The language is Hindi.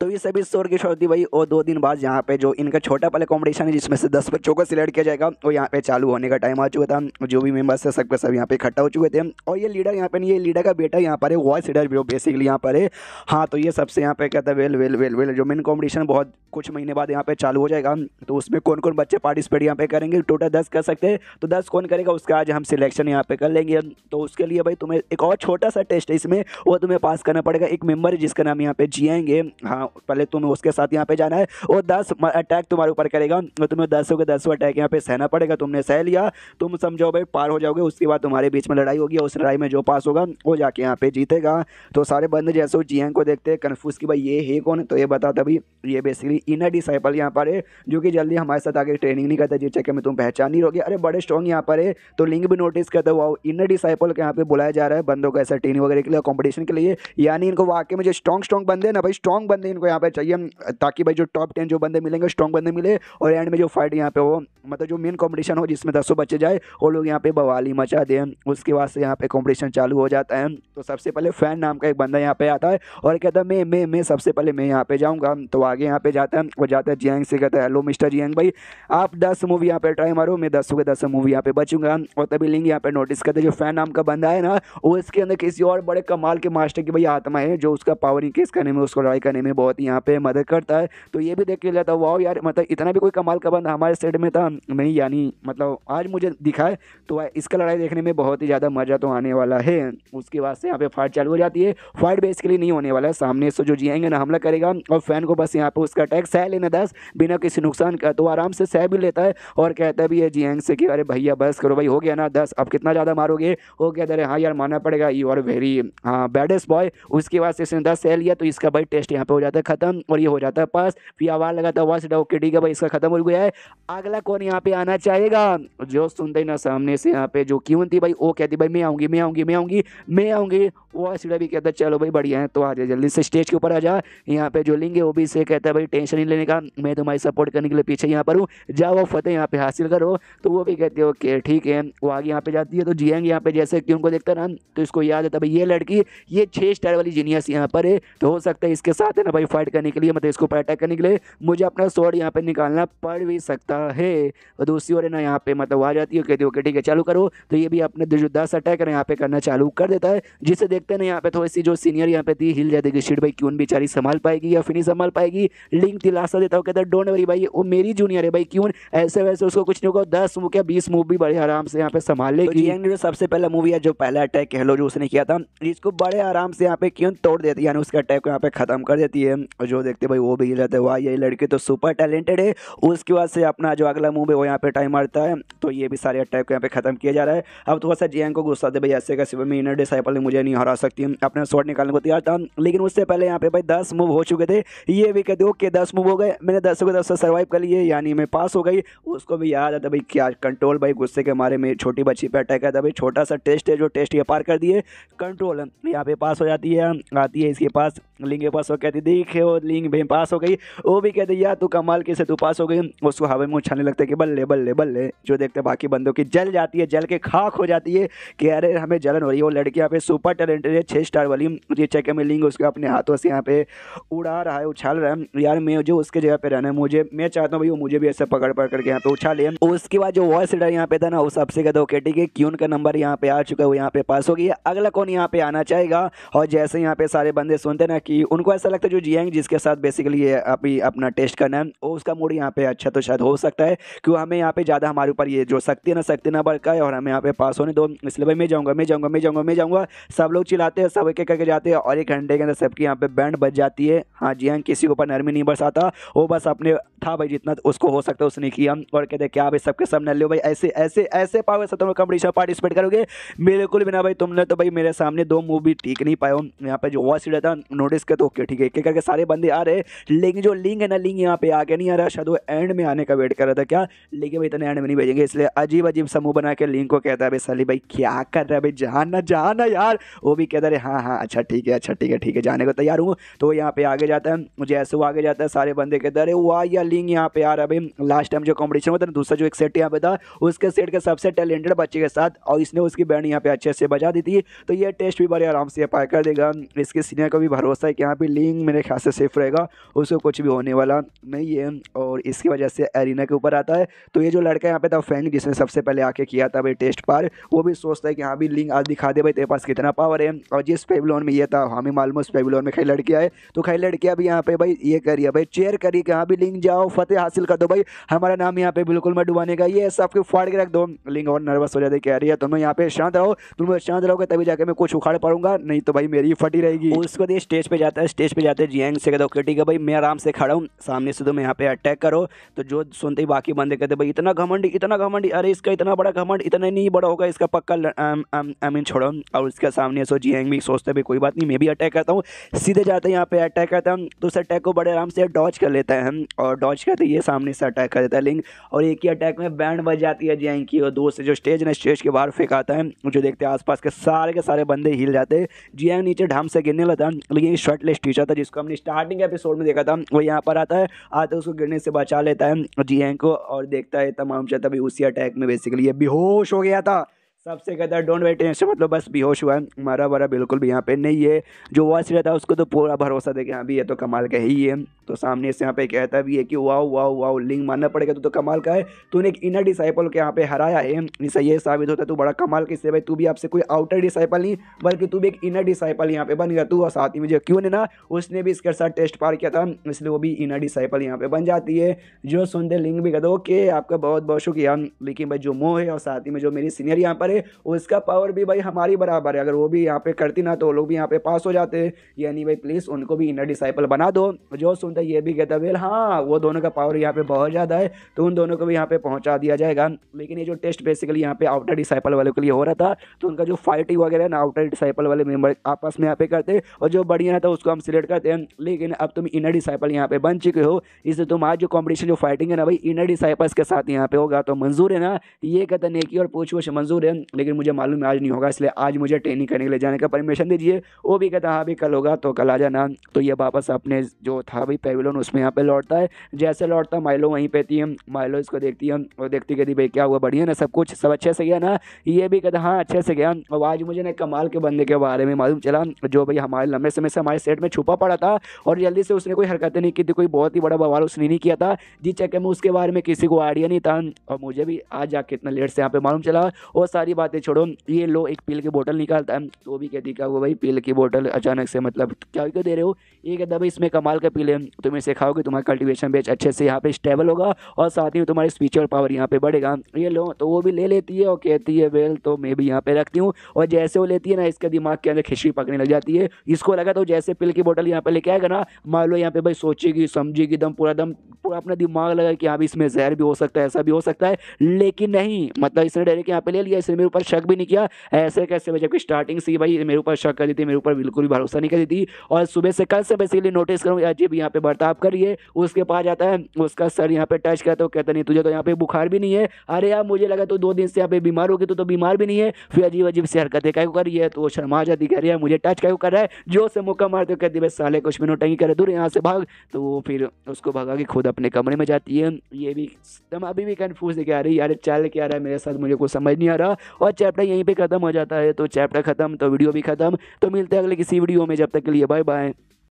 तो ये सभी शोर की शुरुआती भाई और दो दिन बाद यहाँ पे जो इनका छोटा पहले कॉम्पिटिशन है जिसमें से दस बच्चों को सिलेक्ट किया जाएगा वो यहाँ पे चालू होने का टाइम आ चुका था जो भी मेम्बर्स है सबके सब यहाँ पे इकट्ठा हो चुके थे और ये लीडर यहाँ पे ये लीडर का बेटा यहाँ पर है वॉइस लीडर जो बेसिकली यहाँ पर है हाँ तो ये सबसे यहाँ पे कहता है वेल वेल वेल वेल जो मेन कॉम्पिटिशन बहुत कुछ महीने बाद यहाँ पे चालू हो जाएगा तो उसमें कौन कौन बच्चे पार्टिसिपेट यहाँ पे करेंगे टोटल दस कर सकते हैं तो दस कौन करेगा उसका आज हम सिलेक्शन यहाँ पे कर लेंगे तो उसके लिए भाई तुम्हें एक और छोटा सा टेस्ट है इसमें वो तुम्हें पास करना पड़ेगा एक मेम्बर जिसका नाम यहाँ पे जियाएंगे हाँ पहले तुम्हें उसके साथ यहाँ पे जाना है वो दस अटैक तुम्हारे ऊपर करेगा और तो तुम्हें दसों के दसों अटैक यहाँ पे सहना पड़ेगा तुमने सह लिया तुम समझो भाई पार हो जाओगे उसके बाद तुम्हारे बीच में लड़ाई होगी उस लड़ाई में जो पास होगा वो जाके यहाँ पे जीतेगा तो सारे बंदे जैसे जियन को देखते हैं कन्फ्यूज़ की भाई ये है कौन तो ये बता तभी ये बेसिकली इनर डिसाइपल यहाँ पर है जो कि जल्दी हमारे साथ आगे ट्रेनिंग नहीं करता जिस चक्कर में तुम पहचान नहीं रहोगे अरे बड़े स्ट्रॉन्ग यहाँ पर है तो लिंक भी नोटिस करते हुआ इनर डिसाइपल के यहाँ पे बुलाया जा रहा है बंदों को ऐसा ट्रेनिंग वगैरह के लिए कॉम्पिटिशन के लिए यानी इनको वाकई में जो स्ट्रॉन्ग स्ट्रॉन्ग बंदे ना भाई स्ट्रॉन्ग बंदे इनको यहाँ पे चाहिए ताकि भाई जो टॉप टेन जो बंदे मिलेंगे स्ट्रॉन्ग बंदे मिले और एंड में जो फाइट यहाँ पे हो मतलब जो मेन कॉम्पिटिशन हो जिसमें दसों बच्चे जाए वो लोग यहाँ पे बवाली मचा दें उसके बाद से यहाँ पे कॉम्पिटिशन चालू हो जाता है तो सबसे पहले फैन नाम का एक बंदा यहाँ पे आता है और कहता है मैं मैं सबसे पहले मैं यहाँ पे जाऊँगा तो आगे यहाँ पे जाता है वो जाता है जियांग से कहता है हेलो मिस्टर जियांग भाई आप दस मूवी यहाँ पे ट्राई मारो मैं दसों के दस मूवी यहाँ पे बचूंगा और तभी लिंग यहाँ पे नोटिस करते जो फैन नाम का बंदा है ना वो इसके अंदर किसी और बड़े कमाल के मास्टर की भाई आत्मा है जो उसका पावर इंक्रीज करने में उसको लड़ाई करने में बहुत यहाँ पे मदद करता है तो ये भी देख के लेता वाओ यार मतलब इतना भी कोई कमाल का बंद हमारे स्टेट में था नहीं यानी मतलब आज मुझे दिखा है तो इसका लड़ाई देखने में बहुत ही ज़्यादा मज़ा तो आने वाला है उसके बाद से यहाँ पे फाइट चालू हो जाती है फाइट बेसिकली नहीं होने वाला है सामने से जो जियेंगे ना हमला करेगा और फैन को बस यहाँ पे उसका अटैक सह लेना दस बिना किसी नुकसान का तो आराम से सह भी लेता है और कहता भी है जियेंग से कि अरे भैया बस करो भाई हो गया ना दस अब कितना ज़्यादा मारोगे हो गया अरे हाँ यार माना पड़ेगा यू आर वेरी हाँ बैडेस्ट बॉय उसके बाद से इसने दस सह लिया तो इसका भाई टेस्ट यहाँ पर हो जाता है जाता है खत्म और ये हो जाता है पास फिर आवाज लगाता है वॉच के ठीक है भाई इसका खत्म हो गया है अगला कौन यहाँ पे आना चाहेगा जो सुनते ना सामने से यहाँ पे जो क्यों थी भाई वो कहती भाई मैं आऊंगी मैं आऊंगी मैं आऊंगी मैं आऊंगी वो सीढ़ा भी कहता चलो भाई बढ़िया है तो आ जाए जल्दी से स्टेज के ऊपर आ जा यहाँ पे जो लिंग है वो भी इसे कहता है भाई टेंशन नहीं लेने का मैं तुम्हारी सपोर्ट करने के लिए पीछे यहाँ पर हूँ जाओ फतेह यहाँ पे हासिल करो तो वो भी कहते है ओके ठीक है वो आगे यहाँ पे जाती है तो जियांग यहाँ पे जैसे क्यों को देखता ना तो इसको याद आता भाई ये लड़की ये छह स्टार वाली जीनियस यहाँ पर है तो हो सकता है इसके साथ है ना भाई फाइट करने के लिए मतलब इसको ऊपर अटैक करने के लिए मुझे अपना स्वर्ड यहाँ पे निकालना पड़ भी सकता है और दूसरी ओर है ना यहाँ पे मतलब आ जाती है कहती है ओके ठीक है चालू करो तो ये भी अपने जो दस अटैक है यहाँ पे करना चालू कर देता है जिसे देखते ना यहाँ पे थोड़ी सी जो सीनियर यहाँ पे थी हिल जाती शीट भाई क्यून बेचारी संभाल पाएगी या फिर संभाल पाएगी लिंक दिलासा देता हूँ कहता डोंट वरी भाई वो मेरी जूनियर है भाई क्यून ऐसे वैसे उसको कुछ नहीं होगा दस मूव या बीस मूव भी बड़े आराम से यहाँ पे संभाल तो लेगी ने जो सबसे पहला मूवी है जो पहला अटैक है लो जो उसने किया था इसको बड़े आराम से यहाँ पे क्यों तोड़ देती है यानी उसका अटैक को यहाँ पे खत्म कर देती है है और जो देखते भाई वो भी ये रहता है वाह ये लड़के तो सुपर टैलेंटेड है उसके बाद से अपना जो अगला मूव है वो यहाँ पे टाइम मारता है तो ये भी सारे अटैक को यहाँ पे खत्म किया जा रहा है अब थोड़ा सा जियांग को गुस्सा दे भाई ऐसे कैसे भाई इनर डिसाइपल मुझे नहीं हरा सकती अपने शॉर्ट निकालने को तैयार था लेकिन उससे पहले यहाँ पे भाई दस मूव हो चुके थे ये भी कहते ओके दस मूव हो गए मैंने दस को दस सर्वाइव कर लिए यानी मैं पास हो गई उसको भी याद आता भाई क्या कंट्रोल भाई गुस्से के मारे मेरी छोटी बच्ची पर अटैक आता भाई छोटा सा टेस्ट है जो टेस्ट ये पार कर दिए कंट्रोल यहाँ पे पास हो जाती है आती है इसके पास लिंगे पास हो कहती थी ठीक है वो लिंग भाई पास हो गई वो भी कहते यार तू कमाल कैसे तू पास हो गई उसको हवा में उछाने लगता है कि बल्ले बल्ले बल्ले जो देखते बाकी बंदों की जल जाती है जल के खाक हो जाती है कि अरे हमें जलन हो रही है वो लड़की यहाँ पे सुपर टैलेंटेड है छः स्टार वाली ये चेक में लिंग उसके अपने हाथों से यहाँ पे उड़ा रहा है उछाल रहा है यार मैं जो उसके जगह पे रहना है मुझे मैं चाहता हूँ भाई वो मुझे भी ऐसे पकड़ पकड़ करके यहाँ पे उछाले उसके बाद जो वॉइस लीडर यहाँ पे था ना वो सबसे कहते ओके ठीक है क्यून का नंबर यहाँ पे आ चुका है वो यहाँ पे पास हो गया अगला कौन यहाँ पे आना चाहेगा और जैसे यहाँ पे सारे बंदे सुनते ना कि उनको ऐसा लगता है जो यंग जिसके साथ बेसिकली ये अभी अपना टेस्ट करना है और उसका मूड यहाँ पे अच्छा तो शायद हो सकता है क्यों हमें यहाँ पे ज़्यादा हमारे ऊपर ये जो सकती है ना सकती ना बड़का है और हमें यहाँ पे पास होने दो इसलिए भाई मैं जाऊँगा मैं जाऊँगा मैं जाऊँगा मैं जाऊँगा सब लोग चिलते हैं सब एक एक करके जाते हैं और एक घंटे के अंदर सबकी यहाँ पे बैंड बच जाती है हाँ जी हाँ किसी के ऊपर नरमी नहीं बरसाता वो बस अपने था भाई जितना उसको हो सकता है उसने किया और कहते क्या भाई सबके सामने लो भाई ऐसे ऐसे ऐसे पाओगे सब तुम कंपटीशन कम्पटिशन पार्टिसिपेट करोगे बिल्कुल बिना भाई तुमने तो भाई मेरे सामने दो मूवी टीक नहीं पाए यहाँ पर जो वॉच रहता नोटिस कर तो ओके ठीक है एक एक के सारे बंदे आ रहे लेकिन जो लिंग है ना लिंग यहाँ पे आके नहीं आ रहा शायद वो एंड में आने का वेट कर रहा था क्या लेकिन भाई इतने एंड में नहीं भेजेंगे इसलिए अजीब अजीब समूह बना के लिंग को कहता है भाई सली भाई क्या कर रहा है भाई जहाँ ना जहाँ ना यार वो भी कहता रहे हाँ हाँ अच्छा ठीक है अच्छा ठीक है ठीक है जाने को तैयार हूँ तो यहाँ पे आगे जाता है मुझे ऐसे आगे जाता है सारे बंदे कहते अरे वाह या लिंग यहाँ पे आ रहा है भाई लास्ट टाइम जो कॉम्पिटिशन होता है दूसरा जो एक सेट यहाँ पे था उसके सेट के सबसे टैलेंटेड बच्चे के साथ और इसने उसकी बैंड यहाँ पे अच्छे से बजा दी थी तो ये टेस्ट भी बड़े आराम से पार कर देगा इसके सीनियर को भी भरोसा है कि यहाँ पे लिंग मेरे ख्याल से सेफ रहेगा उसको कुछ भी होने वाला नहीं है और इसकी वजह से एरिना के ऊपर आता है तो ये जो लड़का यहाँ पे था फेंग जिसने सबसे पहले आके किया था भाई टेस्ट पार वो भी सोचता है कि हाँ भी लिंग आज दिखा दे भाई तेरे पास कितना पावर है और जिस पेबलोन में ये था हमें हाँ, मालूम उस पेबलोन में कई लड़के आए तो कई लड़कियाँ भी यहाँ पे भाई ये करिए भाई चेयर करिए कि हाँ भी लिंग जाओ फतेह हासिल कर दो भाई हमारा नाम यहाँ पे बिल्कुल मैं डुबाने का ये सबके फाड़ के रख दो लिंग और नर्वस हो जाते कह रही है तुम्हें यहाँ पे शांत रहो तुम शांत रहोगे तभी जाके मैं कुछ उखाड़ पाऊंगा नहीं तो भाई मेरी फटी रहेगी उसके बाद स्टेज पे जाता है स्टेज पे जाते जैंग से कहते हो ठीक है भाई मैं आराम से खड़ा हूँ सामने से तुम तो यहाँ पे अटैक करो तो जो सुनते ही बाकी बंदे कहते भाई इतना घमंड इतना घमंड अरे इसका इतना बड़ा घमंड इतना नहीं बड़ा होगा इसका पक्का आई मीन छोड़ो और इसके सामने सो जियांग भी सोचते भी कोई बात नहीं मैं भी अटैक करता हूँ सीधे जाते हैं यहाँ पे अटैक करता हूँ तो उस अटैक को बड़े आराम से डॉच कर लेता है और डॉच करते ये सामने से अटैक कर देता है लिंग और एक ही अटैक में बैंड बज जाती है जियांग की और दो से जो स्टेज ना स्टेज के बाहर फेंकाता है जो देखते हैं आस के सारे के सारे बंदे हिल जाते हैं जियांग नीचे ढाम से गिरने लगता है लेकिन शर्टलेस टीचर था जिसको हमने स्टार्टिंग एपिसोड में देखा था वो यहाँ पर आता है आता उसको गिरने से बचा लेता है जी हाँ, को और देखता है तमाम तभी उसी अटैक में बेसिकली ये बेहोश हो गया था सबसे ज़्यादा डोंट वेट टेंशन मतलब बस बेहोश हुआ है मारा वारा बिल्कुल भी यहाँ पे नहीं है जो वॉच रहता है उसको तो पूरा भरोसा दे के हाँ भी ये तो कमाल का ही है तो सामने से यहाँ पे कहता भी है कि वाह वाह वाह लिंग मानना पड़ेगा तो, तो कमाल का है तूने एक इनर डिसाइपल के यहाँ पे हराया है इससे ये साबित होता है तू बड़ा कमाल किससे भाई तू भी आपसे कोई आउटर डिसाइपल नहीं बल्कि तू भी एक इनर डिसाइपल यहाँ पे बन गया तू और साथ ही मुझे क्यों नहीं ना उसने भी इसके साथ टेस्ट पार किया था इसलिए वो भी इनर डिसाइपल यहाँ पे बन जाती है जो सुनते लिंग भी कहते ओके आपका बहुत बहुत शुक्रिया लेकिन भाई जो मोह है और साथ ही में जो मेरी सीनियर यहाँ पर है उसका पावर भी भाई हमारी बराबर है अगर वो भी यहाँ पे करती ना तो वो लोग भी यहाँ पे पास हो जाते यानी भाई प्लीज़ उनको भी इनर डिसाइपल बना दो जो सुनता ये भी कहता वेल हाँ वो दोनों का पावर यहाँ पे बहुत ज़्यादा है तो उन दोनों को भी यहाँ पे पहुँचा दिया जाएगा लेकिन ये जो टेस्ट बेसिकली यहाँ पे आउटर डिसाइपल वालों के लिए हो रहा था तो उनका जो फाइटिंग वगैरह ना आउटर डिसाइपल वाले मेम्बर आपस में यहाँ पे करते और जो बढ़िया था उसको हम सिलेक्ट करते हैं लेकिन अब तुम इनर डिसाइपल यहाँ पे बन चुके हो इसलिए तुम आज जो कॉम्पिटिशन जो फाइटिंग है ना भाई इनर डिसाइपल्स के साथ यहाँ पे होगा तो मंजूर है ना ये कहता नेकी और पूछ पूछ मंजूर है लेकिन मुझे मालूम है आज नहीं होगा इसलिए आज मुझे ट्रेनिंग करने के लिए जाने का परमिशन दीजिए वो भी कहता हाँ भी कल होगा तो कल आ जाना तो ये वापस अपने जो था भाई पेविलोन उसमें यहाँ पर लौटता है जैसे लौटता माइलो वहीं पर थी माइलो इसको देखती है और देखती कहती भाई क्या हुआ बढ़िया ना सब कुछ सब अच्छे से गया ना ये भी कहता हाँ अच्छे से गया और आज मुझे ना कमाल के बंदे के बारे में मालूम चला जो भाई हमारे लंबे समय से हमारे सेट में छुपा पड़ा था और जल्दी से उसने कोई हरकतें नहीं की थी कोई बहुत ही बड़ा बवाल उसने नहीं किया था जी चक्कर में उसके बारे में किसी को आइडिया नहीं था और मुझे भी आज जाके इतना लेट से यहाँ पे मालूम चला और सारी की बातें छोड़ो ये लो एक पील की बोतल निकालता है तो भी कहती क्या हुआ भाई पील की बोतल अचानक से मतलब क्या क्यों दे रहे हो ये कहता भाई इसमें कमाल का पीले तुम इसे खाओगे तुम्हारा कल्टिवेशन बेच अच्छे से यहाँ पे स्टेबल होगा और साथ ही तुम्हारी स्पीचुअल पावर यहाँ पे बढ़ेगा ये लो तो वो भी ले लेती है और कहती है वेल तो मैं भी यहाँ पे रखती हूँ और जैसे वो लेती है ना इसके दिमाग के अंदर खिचड़ी पकड़ने लग जाती है इसको लगा तो जैसे पिल की बोतल यहाँ पे लेके आएगा ना मान लो यहाँ पे भाई सोचेगी समझेगी दम पूरा दम पूरा अपना दिमाग लगा कि यहाँ भी इसमें जहर भी हो सकता है ऐसा भी हो सकता है लेकिन नहीं मतलब इसने डायरेक्ट यहाँ पे ले लिया इसने मेरे ऊपर शक भी नहीं किया ऐसे कैसे भाई जबकि स्टार्टिंग से भाई मेरे ऊपर शक कर दी थी मेरे ऊपर बिल्कुल भी भरोसा नहीं करी थी और सुबह से कल से बेसिकली नोटिस करूँ अजीब यहाँ पे बर्ताव करिए उसके पास जाता है उसका सर यहाँ पे टच करता है कहते नहीं तुझे तो यहाँ पे बुखार भी नहीं है अरे यार मुझे लगा तो दो दिन से यहाँ पे बीमार होगी तो, बीमार भी नहीं है फिर अजीब अजीब से हरकतें क्या कर रही है तो शर्मा जाती कह रही है मुझे टच क्या कर रहा है जो से मुक्का मारते हो कहती भाई साले कुछ मिनट टंगी करे दूर यहाँ से भाग तो वो फिर उसको भगा के खुद अपने कमरे में जाती है ये भी एकदम अभी भी कन्फ्यूज लेके आ रही यार चल क्या रहा है मेरे साथ मुझे कुछ समझ नहीं आ रहा और चैप्टर यहीं पर ख़त्म हो जाता है तो चैप्टर ख़त्म तो वीडियो भी ख़त्म तो मिलते हैं अगले किसी वीडियो में जब तक के लिए बाय बाय